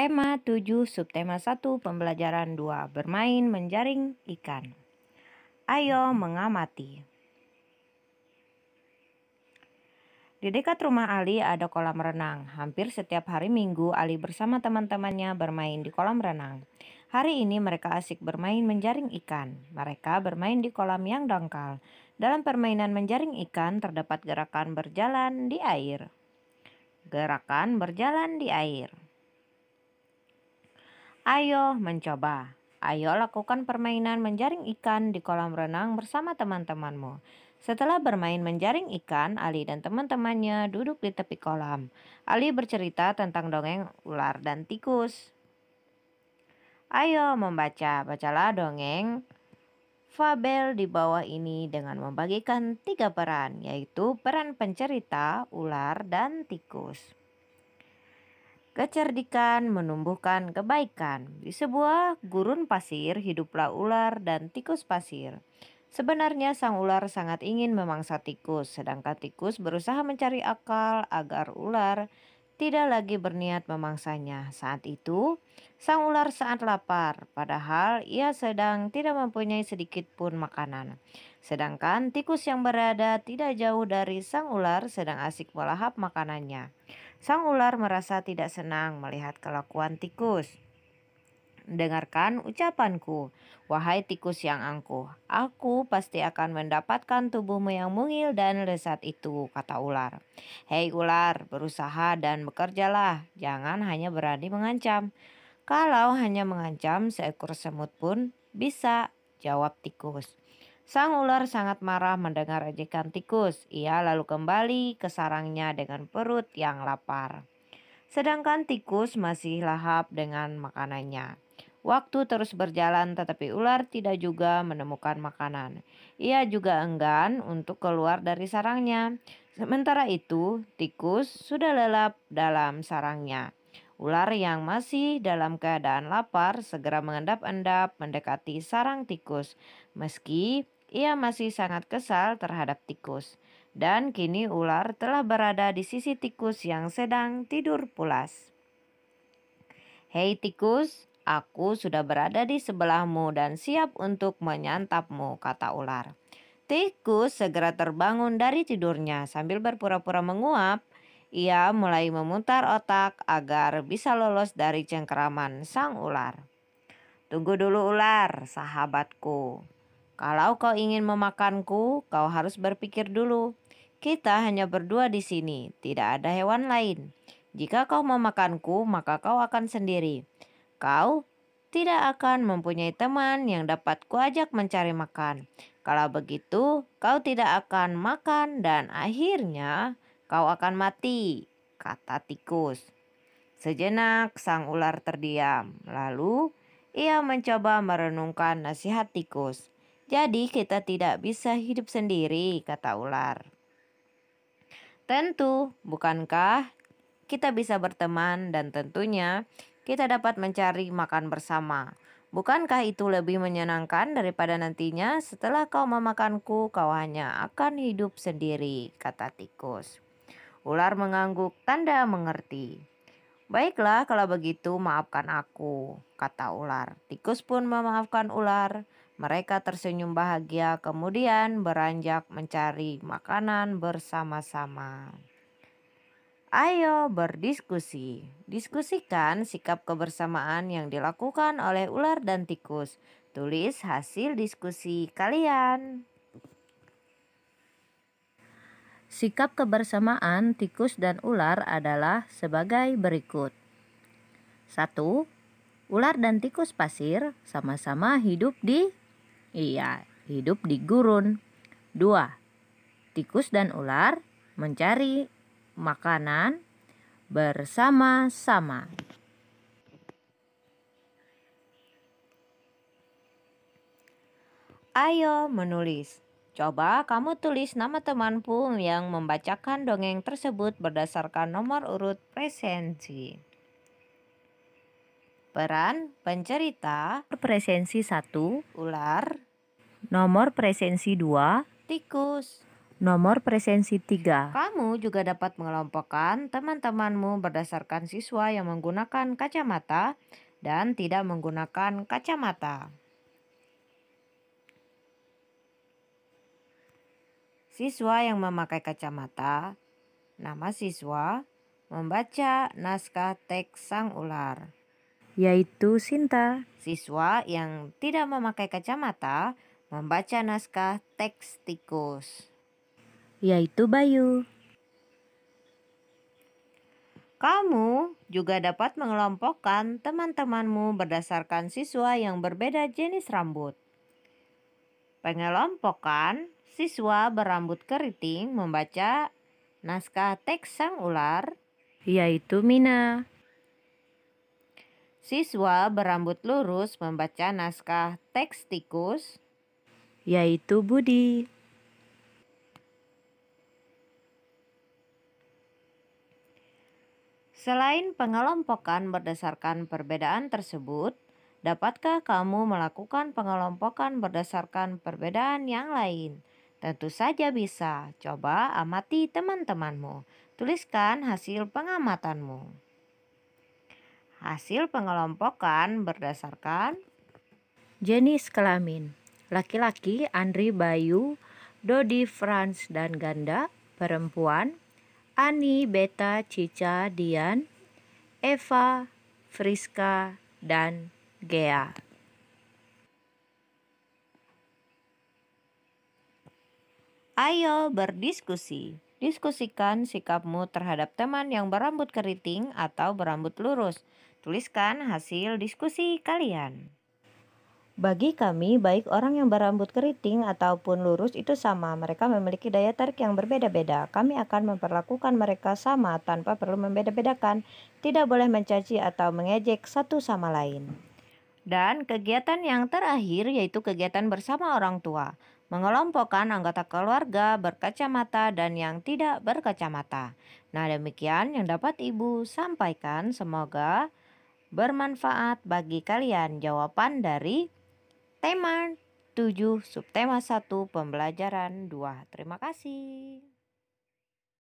Tema 7, subtema 1, pembelajaran 2, bermain menjaring ikan. Ayo mengamati. Di dekat rumah Ali ada kolam renang. Hampir setiap hari Minggu, Ali bersama teman-temannya bermain di kolam renang. Hari ini mereka asik bermain menjaring ikan. Mereka bermain di kolam yang dangkal. Dalam permainan menjaring ikan terdapat gerakan berjalan di air. Gerakan berjalan di air. Ayo mencoba. Ayo lakukan permainan menjaring ikan di kolam renang bersama teman-temanmu. Setelah bermain menjaring ikan, Ali dan teman-temannya duduk di tepi kolam. Ali bercerita tentang dongeng ular dan tikus. Ayo membaca, bacalah dongeng fabel di bawah ini dengan membagikan tiga peran, yaitu peran pencerita, ular, dan tikus. Kecerdikan menumbuhkan kebaikan. Di sebuah gurun pasir hiduplah ular dan tikus pasir. Sebenarnya sang ular sangat ingin memangsa tikus, sedangkan tikus berusaha mencari akal agar ular tidak lagi berniat memangsanya. Saat itu, sang ular sangat lapar, padahal ia sedang tidak mempunyai sedikit pun makanan. Sedangkan tikus yang berada tidak jauh dari sang ular sedang asik melahap makanannya. Sang ular merasa tidak senang melihat kelakuan tikus. Dengarkan ucapanku, wahai tikus yang angkuh. Aku pasti akan mendapatkan tubuhmu yang mungil dan lesat itu, kata ular. Hei ular, berusaha dan bekerjalah, jangan hanya berani mengancam. Kalau hanya mengancam, seekor semut pun bisa, jawab tikus. Sang ular sangat marah mendengar ejekan tikus. Ia lalu kembali ke sarangnya dengan perut yang lapar. Sedangkan tikus masih lahap dengan makanannya. Waktu terus berjalan tetapi ular tidak juga menemukan makanan. Ia juga enggan untuk keluar dari sarangnya. Sementara itu, tikus sudah lelap dalam sarangnya. Ular yang masih dalam keadaan lapar segera mengendap-endap mendekati sarang tikus. Meski ia masih sangat kesal terhadap tikus. Dan kini ular telah berada di sisi tikus yang sedang tidur pulas. Hei tikus, aku sudah berada di sebelahmu dan siap untuk menyantapmu, kata ular. Tikus segera terbangun dari tidurnya sambil berpura-pura menguap. Ia mulai memutar otak agar bisa lolos dari cengkeraman sang ular. Tunggu dulu ular, sahabatku. Kalau kau ingin memakanku, kau harus berpikir dulu. Kita hanya berdua di sini, tidak ada hewan lain. Jika kau memakanku, maka kau akan sendiri. Kau tidak akan mempunyai teman yang dapat kuajak mencari makan. Kalau begitu, kau tidak akan makan dan akhirnya kau akan mati, kata tikus. Sejenak sang ular terdiam, lalu ia mencoba merenungkan nasihat tikus. Jadi kita tidak bisa hidup sendiri, kata ular. Tentu, bukankah kita bisa berteman dan tentunya kita dapat mencari makan bersama. Bukankah itu lebih menyenangkan daripada nantinya setelah kau memakanku kau hanya akan hidup sendiri, kata tikus. Ular mengangguk tanda mengerti. Baiklah kalau begitu maafkan aku, kata ular. Tikus pun memaafkan ular. Mereka tersenyum bahagia, kemudian beranjak mencari makanan bersama-sama. Ayo berdiskusi. Diskusikan sikap kebersamaan yang dilakukan oleh ular dan tikus. Tulis hasil diskusi kalian. Sikap kebersamaan tikus dan ular adalah sebagai berikut. 1. Ular dan tikus pasir sama-sama hidup di Iya, hidup di gurun. 2. Tikus dan ular mencari makanan bersama-sama. Ayo menulis. Coba kamu tulis nama temanmu yang membacakan dongeng tersebut berdasarkan nomor urut presensi. Peran pencerita Presensi 1 Ular Nomor presensi 2 Tikus Nomor presensi 3 Kamu juga dapat mengelompokkan teman-temanmu berdasarkan siswa yang menggunakan kacamata dan tidak menggunakan kacamata. Siswa yang memakai kacamata, nama siswa, membaca naskah teks sang ular yaitu Sinta. Siswa yang tidak memakai kacamata membaca naskah teks tikus, yaitu Bayu. Kamu juga dapat mengelompokkan teman-temanmu berdasarkan siswa yang berbeda jenis rambut. Pengelompokan siswa berambut keriting membaca naskah teks sang ular, yaitu Mina. Siswa berambut lurus membaca naskah teks tikus, yaitu Budi. Selain pengelompokan berdasarkan perbedaan tersebut, dapatkah kamu melakukan pengelompokan berdasarkan perbedaan yang lain? Tentu saja bisa. Coba amati teman-temanmu. Tuliskan hasil pengamatanmu. Hasil pengelompokan berdasarkan jenis kelamin. Laki-laki Andri Bayu, Dodi Franz dan Ganda, perempuan Ani Beta Cica Dian, Eva Friska dan Gea. Ayo berdiskusi. Diskusikan sikapmu terhadap teman yang berambut keriting atau berambut lurus. Tuliskan hasil diskusi kalian. Bagi kami, baik orang yang berambut keriting ataupun lurus itu sama. Mereka memiliki daya tarik yang berbeda-beda. Kami akan memperlakukan mereka sama tanpa perlu membeda-bedakan. Tidak boleh mencaci atau mengejek satu sama lain. Dan kegiatan yang terakhir yaitu kegiatan bersama orang tua mengelompokkan anggota keluarga berkacamata dan yang tidak berkacamata. Nah, demikian yang dapat Ibu sampaikan. Semoga bermanfaat bagi kalian. Jawaban dari tema 7 subtema 1 pembelajaran 2. Terima kasih.